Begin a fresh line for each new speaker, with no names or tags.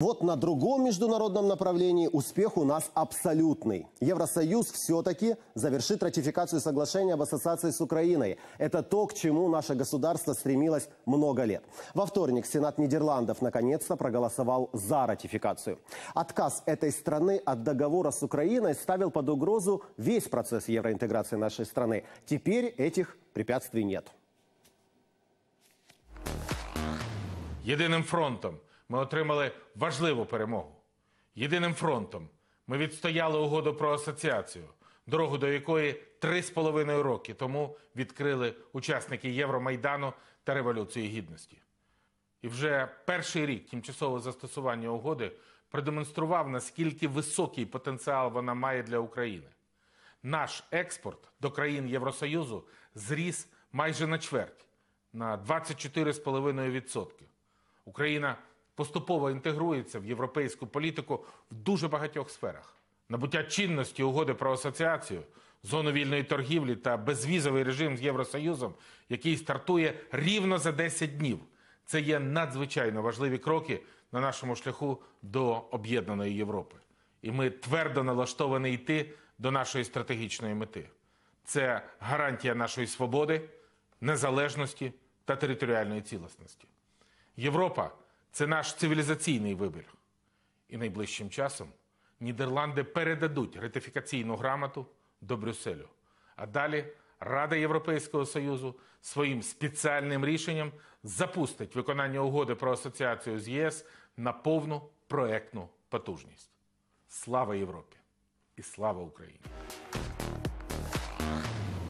Вот на другом международном направлении успех у нас абсолютный. Евросоюз все-таки завершит ратификацию соглашения об ассоциации с Украиной. Это то, к чему наше государство стремилось много лет. Во вторник Сенат Нидерландов наконец-то проголосовал за ратификацию. Отказ этой страны от договора с Украиной ставил под угрозу весь процесс евроинтеграции нашей страны. Теперь этих препятствий нет.
Единым фронтом – ми отримали важливу перемогу. Єдиним фронтом ми відстояли угоду про асоціацію, дорогу до якої три з половиною роки тому відкрили учасники Євромайдану та Революції Гідності. І вже перший рік тимчасове застосування угоди продемонстрував, наскільки високий потенціал вона має для України. Наш експорт до країн Євросоюзу зріс майже на чверть на 24,5%. Україна поступово інтегрується в європейську політику в дуже багатьох сферах. Набуття чинності угоди про асоціацію, зону вільної торгівлі та безвізовий режим з Євросоюзом, який стартує рівно за 10 днів. Це є надзвичайно важливі кроки на нашому шляху до об'єднаної Європи. І ми твердо налаштовані йти до нашої стратегічної мети. Це гарантія нашої свободи, незалежності та територіальної цілісності. Європа це наш цивілізаційний вибір. І найближчим часом Нідерланди передадуть ратифікаційну грамоту до Брюсселю. А далі Рада Європейського Союзу своїм спеціальним рішенням запустить виконання угоди про асоціацію з ЄС на повну проектну потужність. Слава Європі і слава Україні!